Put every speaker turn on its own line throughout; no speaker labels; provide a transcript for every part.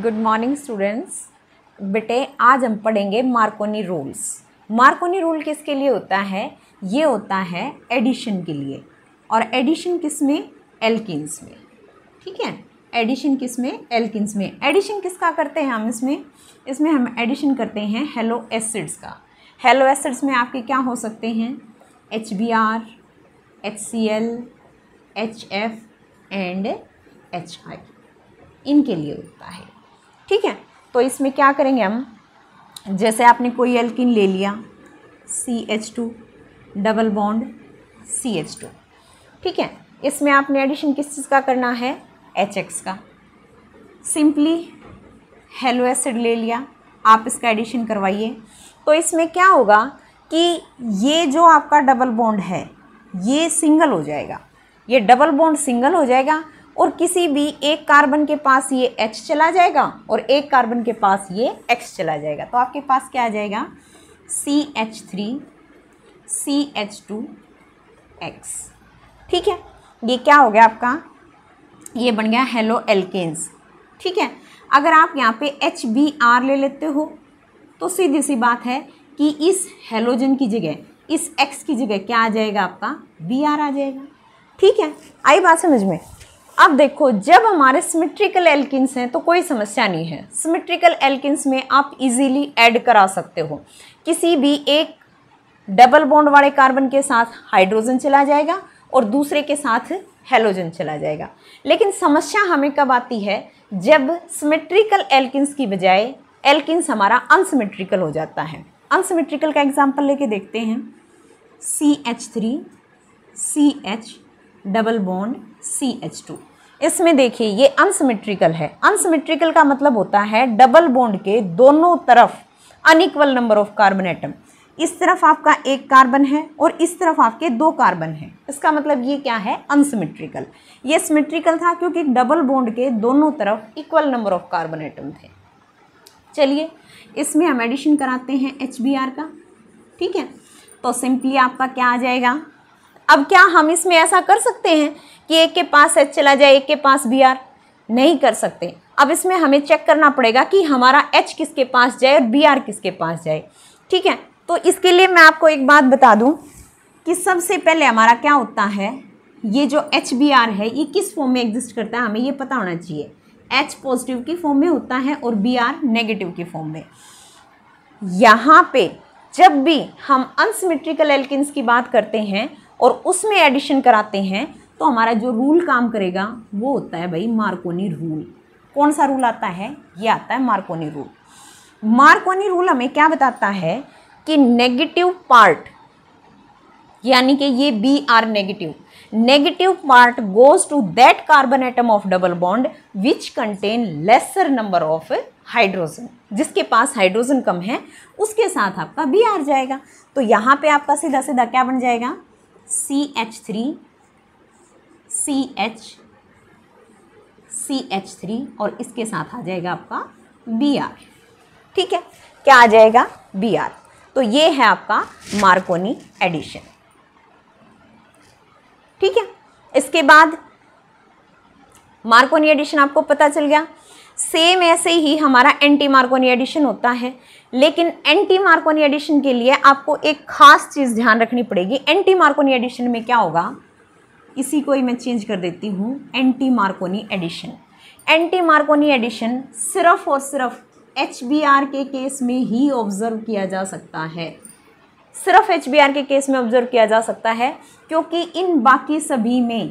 good morning students बेटे आज हम पढ़ेंगे मार्कोनी रूल्स मार्कोनी रूल किसके लिए होता है ये होता है एडिशन के लिए और एडिशन किस में एल्किस में ठीक है एडिशन किस में एल्किस में एडिशन किसका करते हैं हम इसमें इसमें हम एडिशन करते हैं हेलो एसिड्स का हेलो एसिड्स में आपके क्या हो सकते हैं H B R H C L H F and H I इनके लिए होता है ठीक है तो इसमें क्या करेंगे हम जैसे आपने कोई एल्किन ले लिया C H two double bond C H two ठीक है इसमें आपने एडिशन किस चीज़ का करना है एच एक्स का सिंपली हेलो एसिड ले लिया आप इसका एडिशन करवाइए तो इसमें क्या होगा कि ये जो आपका डबल बॉन्ड है ये सिंगल हो जाएगा ये डबल बॉन्ड सिंगल हो जाएगा और किसी भी एक कार्बन के पास ये H चला जाएगा और एक कार्बन के पास ये X चला जाएगा तो आपके पास क्या आ जाएगा C H three C H two X ठीक है ये क्या हो गया आपका ये बन गया हेलो एल्केन्स ठीक है अगर आप यहाँ पे एच बी आर ले लेते हो तो सीधी सी बात है कि इस हेलोजन की जगह इस एक्स की जगह क्या आ जाएगा आपका बी आर आ जाएगा ठीक है आई बात समझ में अब देखो जब हमारे सिमेट्रिकल एल्किन्स हैं तो कोई समस्या नहीं है सिमेट्रिकल एल्किन्स में आप इजीली ऐड करा सकते हो किसी भी एक डबल बॉन्ड वाले कार्बन के साथ हाइड्रोजन चला जाएगा और दूसरे के साथ हेलोजन चला जाएगा लेकिन समस्या हमें कब आती है जब सिमेट्रिकल एल्किन्स की बजाय एल्किन्स हमारा अनसिमेट्रिकल हो जाता है अनसिमेट्रिकल का एग्जाम्पल लेके देखते हैं C H three C H double bond C H two इसमें देखिए ये अनसिमेट्रिकल है अनसिमेट्रिकल का मतलब होता है डबल बॉन्ड के दोनों तरफ unequal number of carbon atom इस तरफ आपका एक कार्बन है और इस तरफ आपके दो कार्बन हैं इसका मतलब ये क्या है अनसिमेट्रिकल ये सिमेट्रिकल था क्योंकि डबल बॉन्ड के दोनों तरफ equal number of carbon atom थे चलिए इसमें हम एडिशन कराते हैं एच का ठीक है तो सिंपली आपका क्या आ जाएगा अब क्या हम इसमें ऐसा कर सकते हैं कि एक के पास एच चला जाए एक के पास बी आर नहीं कर सकते अब इसमें हमें चेक करना पड़ेगा कि हमारा एच किसके पास जाए और बी आर किसके पास जाए ठीक है तो इसके लिए मैं आपको एक बात बता दूँ कि सबसे पहले हमारा क्या होता है ये जो एच बी आर है ये किस फॉर्म में एग्जिस्ट करता है हमें ये पता होना चाहिए एच पॉजिटिव की फॉर्म में होता है और बी आर नेगेटिव की फॉर्म में यहाँ पे जब भी हम अनसिमेट्रिकल एल्किन्स की बात करते हैं और उसमें एडिशन कराते हैं तो हमारा जो रूल काम करेगा वो होता है भाई मार्कोनी रूल कौन सा रूल आता है ये आता है मार्कोनी रूल मार्कोनी रूल हमें क्या बताता है कि नेगेटिव पार्ट यानी कि ये B R negative negative part goes to that carbon atom of double bond which contain lesser number of hydrogen जिसके पास हाइड्रोजन कम है उसके साथ आपका बी आर जाएगा तो यहाँ पे आपका सीधा सीधा क्या बन जाएगा C H three C H C H three और इसके साथ आ जाएगा आपका बी आर ठीक है क्या आ जाएगा बी आर तो ये है आपका मार्कोनी एडिशन ठीक है इसके बाद मार्कोनी एडिशन आपको पता चल गया सेम ऐसे ही हमारा एंटी मार्कोनी एडिशन होता है लेकिन एंटी मार्कोनी एडिशन के लिए आपको एक खास चीज़ ध्यान रखनी पड़ेगी एंटी मार्कोनी एडिशन में क्या होगा इसी को ही मैं चेंज कर देती हूँ anti Markovnikov addition anti Markovnikov addition सिर्फ और सिर्फ एच के केस में ही ऑब्ज़र्व किया जा सकता है सिर्फ एच के केस में ऑब्ज़र्व किया जा सकता है क्योंकि इन बाकी सभी में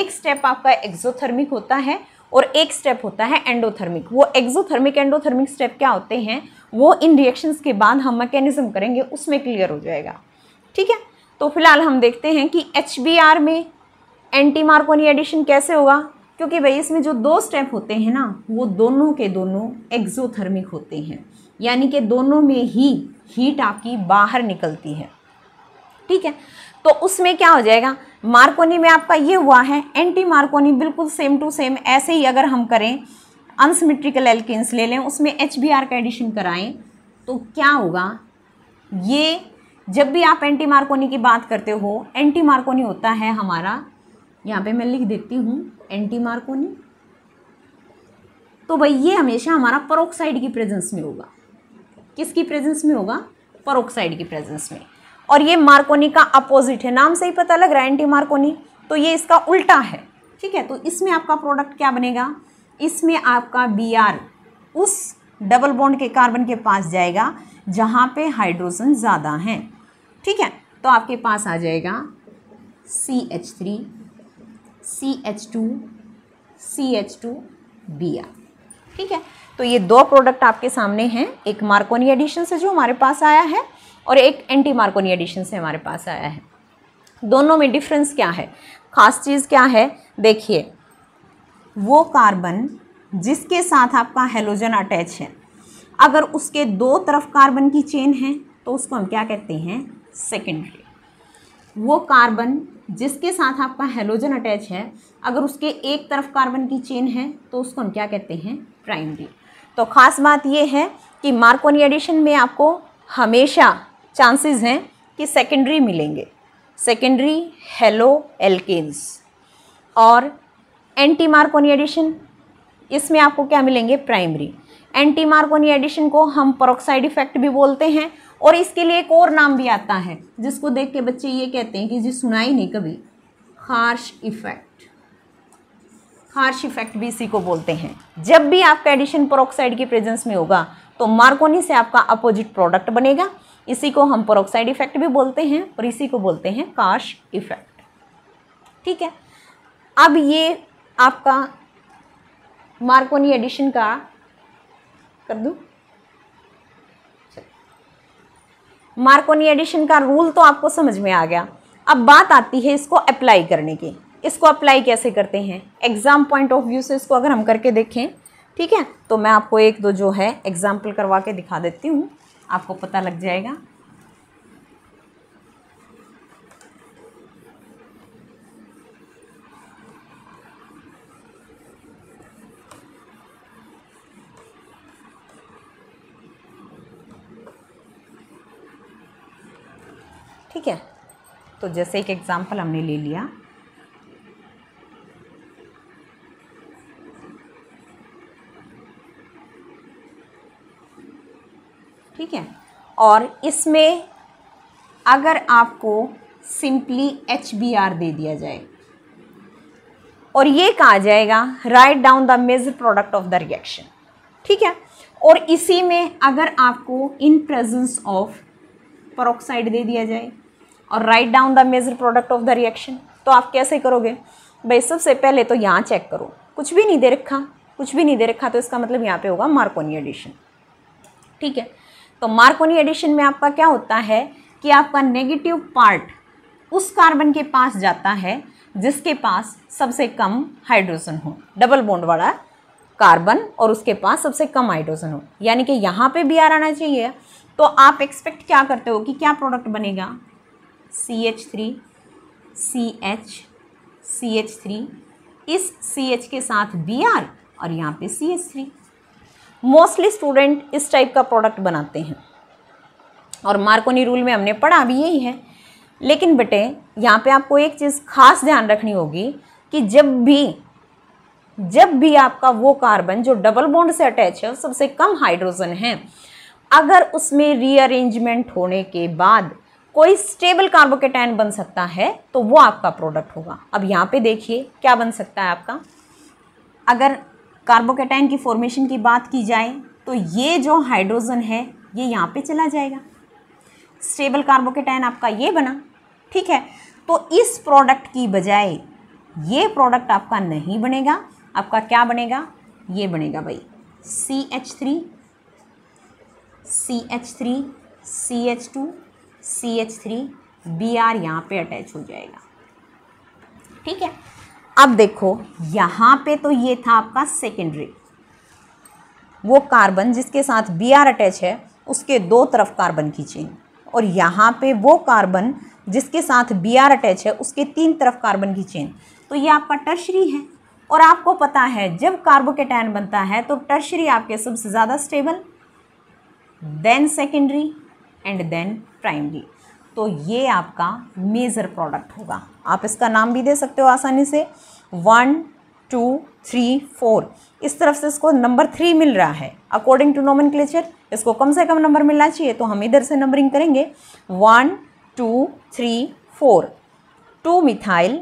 एक स्टेप आपका एक्जोथर्मिक होता है और एक स्टेप होता है एंडोथर्मिक वो एक्जोथर्मिक एंडोथर्मिक स्टेप क्या होते हैं वो इन रिएक्शंस के बाद हम मैकेनिज्म करेंगे उसमें क्लियर हो जाएगा ठीक है तो फिलहाल हम देखते हैं कि एच में एंटी मार्कोनी एडिशन कैसे होगा क्योंकि भाई इसमें जो दो स्टेप होते हैं ना वो दोनों के दोनों एक्जोथर्मिक होते हैं यानी कि दोनों में ही हीट आपकी बाहर निकलती है ठीक है तो उसमें क्या हो जाएगा मार्कोनी में आपका ये हुआ है एंटी मार्कोनी बिल्कुल सेम टू सेम ऐसे ही अगर हम करें अनसिमेट्रिकल एल्किस ले लें उसमें एच का एडिशन कराएं तो क्या होगा ये जब भी आप एंटी मार्कोनी की बात करते हो एंटी मार्कोनी होता है हमारा यहाँ पे मैं लिख देती हूँ एंटी मार्कोनी तो भाई ये हमेशा हमारा परोक्साइड की प्रेजेंस में होगा किसकी प्रेजेंस में होगा परोक्साइड की प्रेजेंस में और ये मार्कोनी का अपोजिट है नाम से ही पता लग रहा है एंटी मार्कोनी तो ये इसका उल्टा है ठीक है तो इसमें आपका प्रोडक्ट क्या बनेगा इसमें आपका बी उस डबल बॉन्ड के कार्बन के पास जाएगा जहाँ पे हाइड्रोजन ज़्यादा हैं ठीक है तो आपके पास आ जाएगा C H three C H two C H two B R ठीक है तो ये दो प्रोडक्ट आपके सामने हैं एक मार्कोनी एडिशन से जो हमारे पास आया है और एक एंटी मार्कोनी एडिशन से हमारे पास आया है दोनों में डिफरेंस क्या है ख़ास चीज़ क्या है देखिए वो कार्बन जिसके साथ आपका हेलोजन अटैच है अगर उसके दो तरफ कार्बन की चेन है तो उसको हम क्या कहते हैं सेकेंडरी वो कार्बन जिसके साथ आपका हेलोजन अटैच है अगर उसके एक तरफ कार्बन की चेन है तो उसको हम क्या कहते हैं प्राइमरी तो ख़ास बात ये है कि मार्कोनी एडिशन में आपको हमेशा चांसेस हैं कि सेकेंडरी मिलेंगे सेकेंडरी हेलो एल्केन्स और एंटी मार्कोनी एडिशन इसमें आपको क्या मिलेंगे प्राइमरी एंटी मार्कोनी एडिशन को हम परोक्साइड इफेक्ट भी बोलते हैं और इसके लिए एक और नाम भी आता है जिसको देख के बच्चे ये कहते हैं कि जी सुनाई नहीं कभी हार्श इफेक्ट हार्श इफेक्ट भी इसी को बोलते हैं जब भी आपका एडिशन परोक्साइड की प्रेजेंस में होगा तो मार्कोनी से आपका अपोजिट प्रोडक्ट बनेगा इसी को हम परोक्साइड इफेक्ट भी बोलते हैं और इसी को बोलते हैं काश इफेक्ट ठीक है अब ये आपका मार्कोनी एडिशन का कर दूँ मार्कोनी एडिशन का रूल तो आपको समझ में आ गया अब बात आती है इसको अप्लाई करने की इसको अप्लाई कैसे करते हैं एग्ज़ाम पॉइंट ऑफ व्यू से इसको अगर हम करके देखें ठीक है तो मैं आपको एक दो जो है एग्ज़ाम्पल करवा के दिखा देती हूँ आपको पता लग जाएगा ठीक है तो जैसे एक एग्ज़ाम्पल हमने ले लिया ठीक है और इसमें अगर आपको सिंपली एच बी आर दे दिया जाए और ये कहा जाएगा right down the major product of the reaction ठीक है और इसी में अगर आपको इन प्रेजेंस ऑफ परोक्साइड दे दिया जाए और right down the major product of the reaction तो आप कैसे करोगे भाई सबसे पहले तो यहाँ चेक करो कुछ भी नहीं दे रखा कुछ भी नहीं दे रखा तो इसका मतलब यहाँ पे होगा मार्कोनी एडिशन ठीक है तो मार्कोनी एडिशन में आपका क्या होता है कि आपका नेगेटिव पार्ट उस कार्बन के पास जाता है जिसके पास सबसे कम हाइड्रोजन हो डबल बोंड वाला कार्बन और उसके पास सबसे कम हाइड्रोजन हो यानी कि यहाँ पे भी आर आना चाहिए तो आप एक्सपेक्ट क्या करते हो कि क्या प्रोडक्ट बनेगा C H three C H C H three इस सी एच के साथ बी आर और यहाँ पे C H three mostly student इस टाइप का प्रोडक्ट बनाते हैं और मार्कोनी रूल में हमने पढ़ा भी यही है लेकिन बेटे यहाँ पे आपको एक चीज़ खास ध्यान रखनी होगी कि जब भी जब भी आपका वो कार्बन जो डबल बॉन्ड से अटैच है सबसे कम हाइड्रोजन है अगर उसमें रीअरेंजमेंट होने के बाद कोई स्टेबल कार्बोकेटाइन बन सकता है तो वो आपका प्रोडक्ट होगा अब यहाँ पे देखिए क्या बन सकता है आपका अगर कार्बोकेटाइन की फॉर्मेशन की बात की जाए तो ये जो हाइड्रोजन है ये यहाँ पे चला जाएगा स्टेबल कार्बोकेटाइन आपका ये बना ठीक है तो इस प्रोडक्ट की बजाय ये प्रोडक्ट आपका नहीं बनेगा आपका क्या बनेगा ये बनेगा भाई C H three C H three C H two C H three B R यहाँ पर अटैच हो जाएगा ठीक है अब देखो यहाँ पे तो ये था आपका सेकेंडरी वो कार्बन जिसके साथ बी आर अटैच है उसके दो तरफ कार्बन की चेन और यहाँ पे वो कार्बन जिसके साथ बी आर अटैच है उसके तीन तरफ कार्बन की चेन तो ये आपका टर्शरी है और आपको पता है जब कार्बोकेटाइन बनता है तो टर्शरी आपके सबसे ज़्यादा stable then secondary and then primary तो ये आपका मेज़र प्रोडक्ट होगा आप इसका नाम भी दे सकते हो आसानी से वन टू थ्री फोर इस तरफ से इसको नंबर थ्री मिल रहा है अकॉर्डिंग टू नोमन इसको कम से कम नंबर मिलना चाहिए तो हम इधर से नंबरिंग करेंगे one two three four two methyl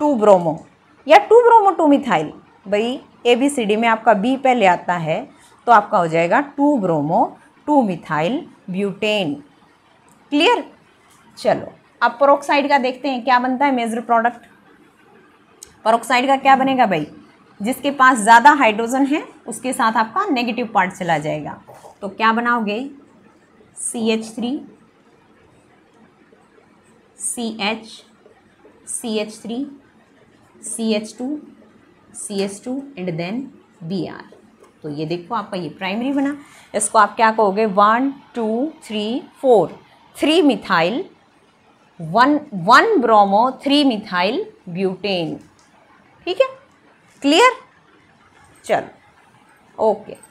two bromo या टू ब्रोमो टू मिथाइल भाई ए बी सी डी में आपका बी पहले आता है तो आपका हो जाएगा two bromo two methyl butane clear चलो अब परोक्साइड का देखते हैं क्या बनता है मेजर प्रोडक्ट परोक्साइड का क्या बनेगा भाई जिसके पास ज़्यादा हाइड्रोजन है उसके साथ आपका नेगेटिव पार्ट चला जाएगा तो क्या बनाओगे C H three C H C H three C H two C H two and then B R तो ये देखो आपका ये प्राइमरी बना इसको आप क्या कहोगे one two three four three methyl one one bromo three methyl butane ठीक है क्लियर चलो ओके